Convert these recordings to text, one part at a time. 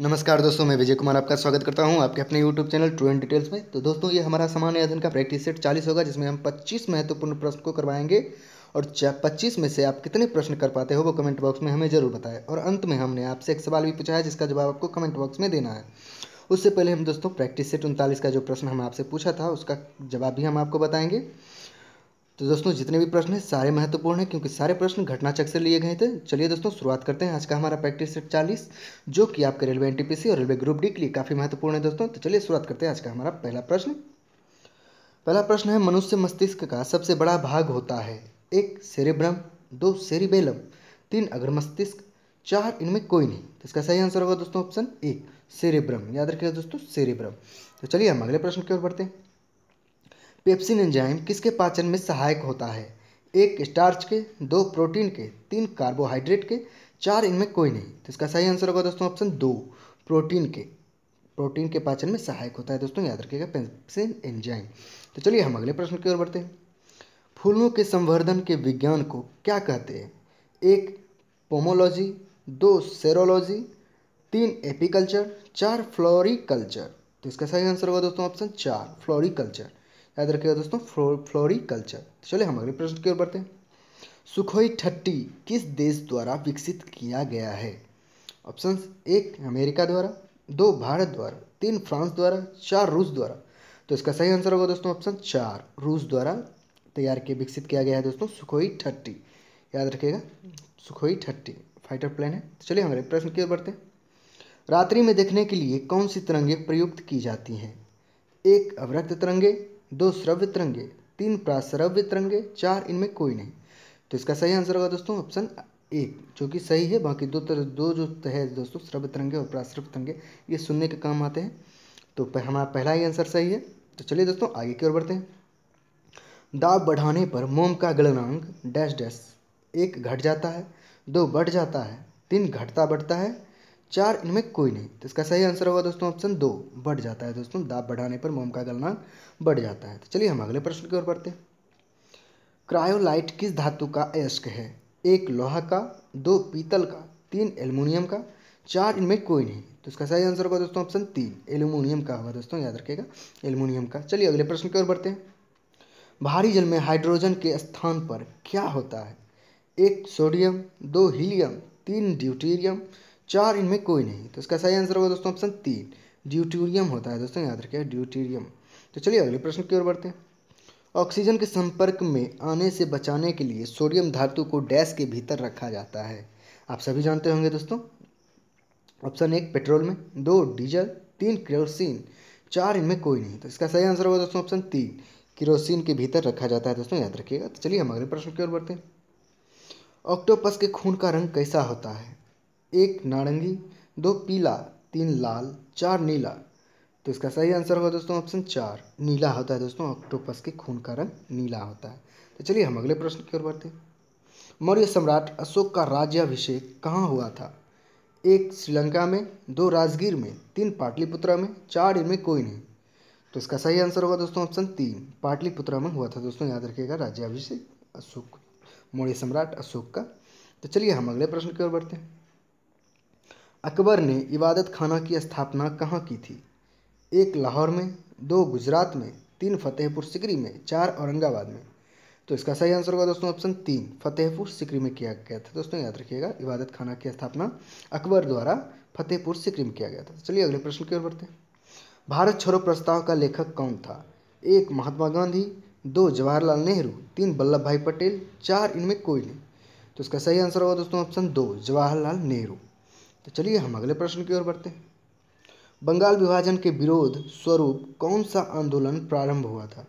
नमस्कार दोस्तों मैं विजय कुमार आपका स्वागत करता हूं आपके अपने YouTube channel true and details में तो दोस्तों ये हमारा सामान्य अध्ययन का प्रैक्टिस सेट 40 होगा जिसमें हम 25 महत्वपूर्ण प्रश्न को करवाएंगे और 25 में से आप कितने प्रश्न कर पाते हो वो कमेंट बॉक्स में हमें जरूर बताएं और अंत में हमने आपसे एक सवाल भी पूछा है जिसका जवाब आपको कमेंट बॉक्स में देना है उससे पहले हम दोस्तों प्रैक्टिस सेट उनतालीस का जो प्रश्न हम आपसे पूछा था उसका जवाब भी हम आपको बताएंगे तो दोस्तों जितने भी प्रश्न हैं सारे महत्वपूर्ण हैं क्योंकि सारे प्रश्न घटनाचक से लिए गए थे चलिए दोस्तों शुरुआत करते हैं आज का हमारा प्रैक्टिस सेट चालीस जो कि आपके रेलवे एनटीपीसी और रेलवे ग्रुप डी के लिए काफ़ी महत्वपूर्ण है दोस्तों तो चलिए शुरुआत करते हैं आज का हमारा पहला प्रश्न पहला प्रश्न है मनुष्य मस्तिष्क का सबसे बड़ा भाग होता है एक सेरेब्रम दो सेरिबेलम तीन अग्र मस्तिष्क चार इनमें कोई नहीं तो इसका सही आंसर होगा दोस्तों ऑप्शन ए सेरेब्रम याद रखिएगा दोस्तों सेरेब्रम तो चलिए हम अगले प्रश्न की ओर बढ़ते हैं पेप्सिन एंजाइम किसके पाचन में सहायक होता है एक स्टार्च के दो प्रोटीन के तीन कार्बोहाइड्रेट के चार इनमें कोई नहीं तो इसका सही आंसर होगा दोस्तों ऑप्शन दो प्रोटीन के प्रोटीन के पाचन में सहायक होता है दोस्तों याद रखिएगा पेप्सिन एंजाइम तो चलिए हम अगले प्रश्न की ओर बढ़ते हैं फूलों के संवर्धन के विज्ञान को क्या कहते हैं एक पोमोलॉजी दो सेरोलॉजी तीन एपीकल्चर चार फ्लोरिकल्चर तो इसका सही आंसर होगा दोस्तों ऑप्शन चार फ्लोरिकल्चर याद रखिएगा दोस्तों फ्लोरी कल्चर तो चलिए हम अगले प्रश्न की ओर बढ़ते हैं सुखोई थर्टी किस देश द्वारा विकसित किया गया है ऑप्शन एक अमेरिका द्वारा दो भारत द्वारा तीन फ्रांस द्वारा चार रूस द्वारा तो इसका सही आंसर होगा दोस्तों ऑप्शन चार रूस द्वारा तैयार किया विकसित किया गया है दोस्तों सुखोई थर्टी याद रखिएगा सुखोई थर्टी फाइटर प्लेन है तो चलिए हमारे प्रश्न की ओर बढ़ते हैं रात्रि में देखने के लिए कौन सी तिरंगे प्रयुक्त की जाती हैं एक अवरक्त तिरंगे दो श्रव्य तिरंगे तीन प्राश्रव्य तिरंगे चार इनमें कोई नहीं तो इसका सही आंसर होगा दोस्तों ऑप्शन एक जो कि सही है बाकी दो तरह दो जो है दोस्तों श्रव्य तिरंगे और प्राश्रव तिरंगे ये सुनने के काम आते हैं तो हमारा पहला ही आंसर सही है तो चलिए दोस्तों आगे की ओर बढ़ते हैं दाब बढ़ाने पर मोम का गलनांक डैश डैश एक घट जाता है दो बढ़ जाता है तीन घटता बढ़ता है चार इनमें कोई नहीं तो इसका सही आंसर होगा दोस्तों ऑप्शन दो बढ़ जाता है दोस्तों दाब बढ़ाने पर मोम का गलनांक बढ़ जाता है तो चलिए हम अगले प्रश्न की ओर बढ़ते हैं क्रायोलाइट किस धातु का अयस्क है एक लोहा का दो पीतल का तीन एल्युमिनियम का चार इनमें कोई नहीं तो इसका सही आंसर होगा दोस्तों ऑप्शन तीन एल्यूमिनियम का होगा दोस्तों याद रखिएगा एल्यूमिनियम का चलिए अगले प्रश्न की ओर बढ़ते हैं भारी जल में हाइड्रोजन के स्थान पर क्या होता है एक सोडियम दो हीलियम तीन ड्यूटीरियम चार इनमें कोई नहीं तो इसका सही आंसर होगा दोस्तों ऑप्शन तीन ड्यूटीरियम होता है दोस्तों याद रखिए ड्यूटीरियम तो चलिए अगले प्रश्न की ओर बढ़ते हैं ऑक्सीजन के संपर्क में आने से बचाने के लिए सोडियम धातु को डैश के भीतर रखा जाता है आप सभी जानते होंगे दोस्तों ऑप्शन एक पेट्रोल में दो डीजल तीन क्रोसिन चार इनमें कोई नहीं तो इसका सही आंसर होगा दोस्तों ऑप्शन तीन केरोसिन के भीतर रखा जाता है दोस्तों याद रखिएगा तो चलिए हम अगले प्रश्न की ओर बढ़ते हैं ऑक्टोपस के खून का रंग कैसा होता है एक नारंगी दो पीला तीन लाल चार नीला तो इसका सही आंसर होगा दोस्तों ऑप्शन चार नीला होता है दोस्तों ऑक्टोपस के खून का रंग नीला होता है तो चलिए हम अगले प्रश्न की ओर बढ़ते हैं मौर्य सम्राट अशोक का राज्याभिषेक कहाँ हुआ था एक श्रीलंका में दो राजगीर में तीन पाटलिपुत्रा में चार इनमें कोई नहीं तो इसका सही आंसर होगा दोस्तों ऑप्शन तीन पाटलिपुत्रा में हुआ था दोस्तों याद रखिएगा राज्याभिषेक अशोक मौर्य सम्राट अशोक का तो चलिए हम अगले प्रश्न की ओर बढ़ते हैं अकबर ने इबादत खाना की स्थापना कहाँ की थी एक लाहौर में दो गुजरात में तीन फतेहपुर सिकरी में चार औरंगाबाद में तो इसका सही आंसर होगा दोस्तों ऑप्शन तीन फतेहपुर सिकरी में किया गया था दोस्तों याद रखिएगा इबादत खाना की स्थापना अकबर द्वारा फतेहपुर सिकरी में किया गया था तो चलिए अगले प्रश्न की ओर बढ़ते हैं भारत छोड़ो प्रस्ताव का लेखक कौन था एक महात्मा गांधी दो जवाहरलाल नेहरू तीन वल्लभ भाई पटेल चार इनमें कोई नहीं तो इसका सही आंसर होगा दोस्तों ऑप्शन दो जवाहरलाल नेहरू तो चलिए हम अगले प्रश्न की ओर बढ़ते हैं बंगाल विभाजन के विरोध स्वरूप कौन सा आंदोलन प्रारंभ हुआ था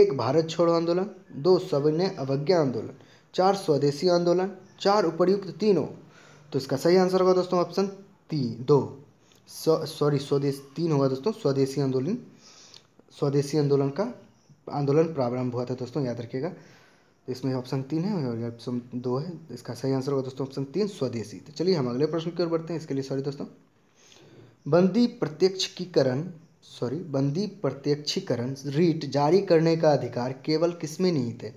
एक भारत छोड़ो आंदोलन दो सविनय अवज्ञा आंदोलन चार स्वदेशी आंदोलन चार उपर्युक्त तीनों तो इसका सही आंसर होगा दोस्तों ऑप्शन तीन दो सॉरी स्वदेश तीन होगा दोस्तों स्वदेशी आंदोलन स्वदेशी आंदोलन का आंदोलन प्रारंभ हुआ था दोस्तों याद रखिएगा इसमें ऑप्शन तीन है और ऑप्शन दो है इसका सही आंसर होगा दोस्तों ऑप्शन तीन स्वदेशी तो चलिए हम अगले प्रश्न की ओर बढ़ते हैं इसके लिए सॉरी दोस्तों बंदी प्रत्यक्षीकरण सॉरी बंदी प्रत्यक्षीकरण रीट जारी करने का अधिकार केवल किसमें निहित है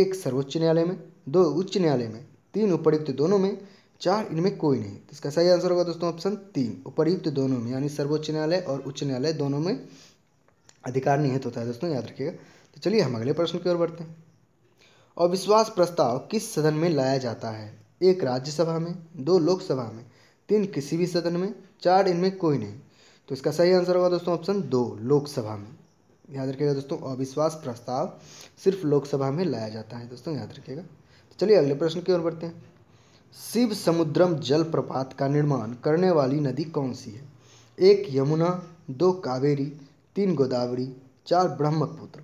एक सर्वोच्च न्यायालय में दो उच्च न्यायालय में तीन उपयुक्त दोनों में चार इनमें कोई नहीं तो इसका सही आंसर होगा दोस्तों ऑप्शन तीन उपरयुक्त दोनों में यानी सर्वोच्च न्यायालय और उच्च न्यायालय दोनों में अधिकार निहित होता है दोस्तों याद रखिएगा तो चलिए हम अगले प्रश्न की ओर बढ़ते हैं अविश्वास प्रस्ताव किस सदन में लाया जाता है एक राज्यसभा में दो लोकसभा में तीन किसी भी सदन में चार इनमें कोई नहीं तो इसका सही आंसर होगा दोस्तों ऑप्शन दो लोकसभा में याद रखिएगा दोस्तों अविश्वास प्रस्ताव सिर्फ लोकसभा में लाया जाता है दोस्तों याद रखिएगा तो चलिए अगले प्रश्न की ओर बढ़ते हैं शिव समुद्रम जलप्रपात का निर्माण करने वाली नदी कौन सी है एक यमुना दो कावेरी तीन गोदावरी चार ब्रह्मपुत्र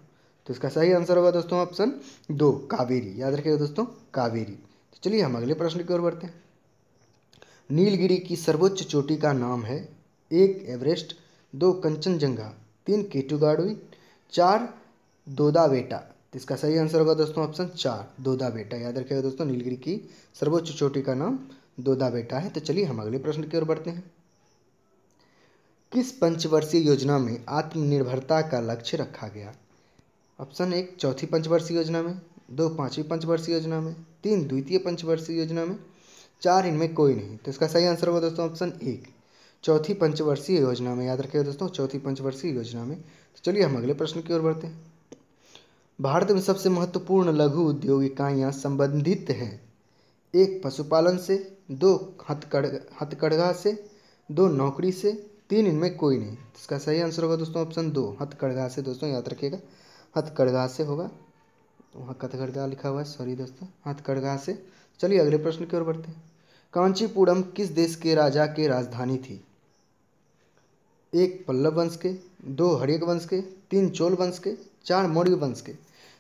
तो इसका सही आंसर होगा दोस्तों ऑप्शन दो कावेरी याद रखिएगा दोस्तों कावेरी तो चलिए हम अगले प्रश्न की ओर बढ़ते हैं नीलगिरी की सर्वोच्च चोटी का नाम है एक एवरेस्ट दो कंचनजंगा तीन केटूगाड़ी चार तो इसका सही आंसर होगा दोस्तों ऑप्शन चार बेटा याद रखिएगा दोस्तों नीलगिरी की सर्वोच्च चोटी का नाम बेटा है तो चलिए हम अगले प्रश्न की ओर बढ़ते हैं किस पंचवर्षीय योजना में आत्मनिर्भरता का लक्ष्य रखा गया ऑप्शन एक चौथी पंचवर्षीय योजना में दो पांचवी पंचवर्षीय योजना में तीन द्वितीय पंचवर्षीय योजना में चार इनमें कोई नहीं तो इसका सही आंसर होगा दोस्तों ऑप्शन एक चौथी पंचवर्षीय योजना में याद रखिएगा दोस्तों चौथी पंचवर्षीय योजना में तो चलिए हम अगले प्रश्न की ओर बढ़ते हैं भारत में सबसे महत्वपूर्ण लघु उद्योग इकाइयाँ संबंधित हैं एक पशुपालन से दो हथकड़ हथकड़गा से दो नौकरी से तीन इनमें कोई नहीं तो इसका सही आंसर होगा दोस्तों ऑप्शन दो हथकड़गा से दोस्तों याद रखिएगा हथकरघा से होगा वहाँ कथकरघा लिखा हुआ है सॉरी दोस्तों हथकरघा से चलिए अगले प्रश्न की ओर बढ़ते हैं कांचीपुरम किस देश के राजा के राजधानी थी एक पल्लव वंश के दो हरियक वंश के तीन चोल वंश के चार मौर्य वंश के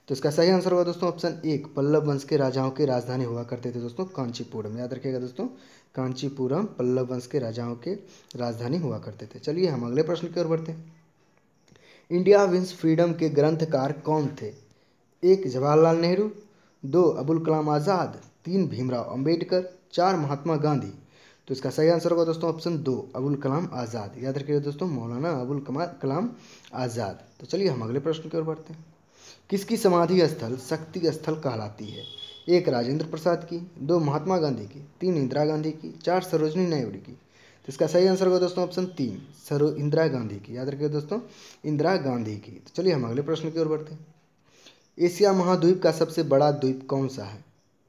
तो इसका सही आंसर होगा दोस्तों ऑप्शन एक पल्लव वंश के राजाओं की राजधानी हुआ करते थे दोस्तों कांचीपुरम याद रखिएगा दोस्तों कांचीपुरम पल्लव वंश के राजाओं के राजधानी हुआ करते थे चलिए हम अगले प्रश्न की ओर बढ़ते हैं इंडिया विंस फ्रीडम के ग्रंथकार कौन थे एक जवाहरलाल नेहरू दो अबुल कलाम आज़ाद तीन भीमराव अंबेडकर चार महात्मा गांधी तो इसका सही आंसर होगा दोस्तों ऑप्शन दो अबुल कलाम आज़ाद याद रखिएगा दोस्तों मौलाना अबुल कलाम आज़ाद तो चलिए हम अगले प्रश्न की ओर बढ़ते हैं किसकी समाधि स्थल शक्ति स्थल कहलाती है एक राजेंद्र प्रसाद की दो महात्मा गांधी की तीन इंदिरा गांधी की चार सरोजनी नायडू की तो इसका सही आंसर होगा दोस्तों ऑप्शन तीन सर इंदिरा गांधी की याद रखिए दोस्तों इंदिरा गांधी की तो चलिए हम अगले प्रश्न की ओर बढ़ते हैं एशिया महाद्वीप का सबसे बड़ा द्वीप कौन सा है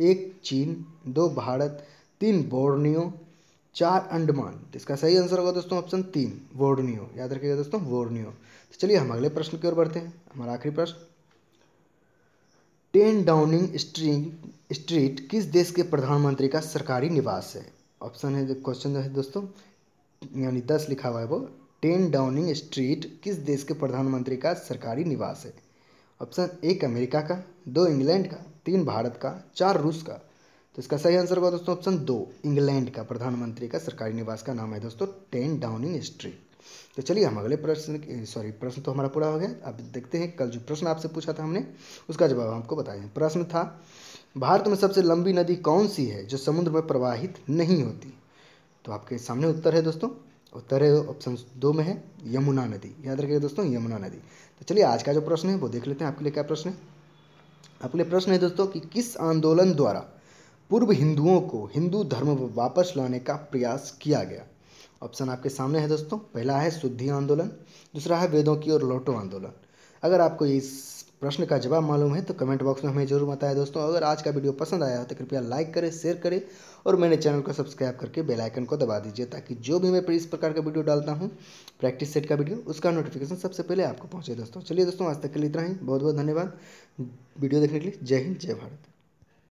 एक चीन दो भारत तीन बोर्नियो चार अंडमान तो इसका सही आंसर होगा दोस्तों ऑप्शन तीन वोर्नियो याद रखिएगा दोस्तों वोर्नियो तो चलिए हम अगले प्रश्न की ओर बढ़ते हैं हमारा आखिरी प्रश्न टेन डाउनिंग स्ट्रीट किस देश के प्रधानमंत्री का सरकारी निवास है ऑप्शन है जो क्वेश्चन है दोस्तों यानी दस लिखा हुआ है वो टेन डाउनिंग स्ट्रीट किस देश के प्रधानमंत्री का सरकारी निवास है ऑप्शन एक अमेरिका का दो इंग्लैंड का तीन भारत का चार रूस का तो इसका सही आंसर होगा दोस्तों ऑप्शन दो इंग्लैंड का प्रधानमंत्री का सरकारी निवास का नाम है दोस्तों टेन डाउनिंग स्ट्रीट तो चलिए हम अगले प्रश्न सॉरी प्रश्न तो हमारा पूरा हो गया अब देखते हैं कल जो प्रश्न आपसे पूछा था हमने उसका जवाब आपको बताया प्रश्न था भारत में सबसे लंबी नदी कौन सी है जो समुद्र में प्रवाहित नहीं होती तो आपके सामने उत्तर है दोस्तों उत्तर है ऑप्शन दो में है यमुना नदी याद रखिएगा दोस्तों यमुना नदी तो चलिए आज का जो प्रश्न है वो देख लेते हैं आपके लिए क्या प्रश्न है आपके लिए प्रश्न है दोस्तों कि किस आंदोलन द्वारा पूर्व हिंदुओं को हिंदू धर्म वापस लाने का प्रयास किया गया ऑप्शन आपके सामने है दोस्तों पहला है शुद्धि आंदोलन दूसरा है वेदों की ओर लौटो आंदोलन अगर आपको इस प्रश्न का जवाब मालूम है तो कमेंट बॉक्स में हमें जरूर बताएं दोस्तों अगर आज का वीडियो पसंद आया हो तो कृपया लाइक करें शेयर करें और मेरे चैनल को सब्सक्राइब करके बेल आइकन को दबा दीजिए ताकि जो भी मैं इस प्रकार का वीडियो डालता हूँ प्रैक्टिस सेट का वीडियो उसका नोटिफिकेशन सबसे पहले आपको पहुँचे दोस्तों चलिए दोस्तों आज तक के लिए इतना ही बहुत बहुत धन्यवाद वीडियो देखने के लिए जय हिंद जय भारत